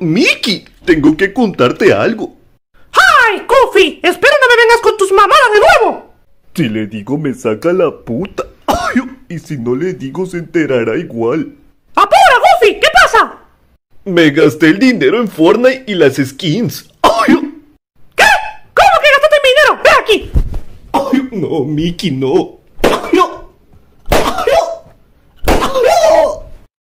Mickey, tengo que contarte algo. ¡Ay, Goofy! ¡Espero no me vengas con tus mamadas de nuevo! Si le digo, me saca la puta. Ay, y si no le digo, se enterará igual. ¡Apura, Goofy! ¿Qué pasa? Me gasté el dinero en Fortnite y las skins. ¡Ay! ¿Qué? ¿Cómo que gastaste mi dinero? ¡Ven aquí! ¡Ay, no, Mickey, no!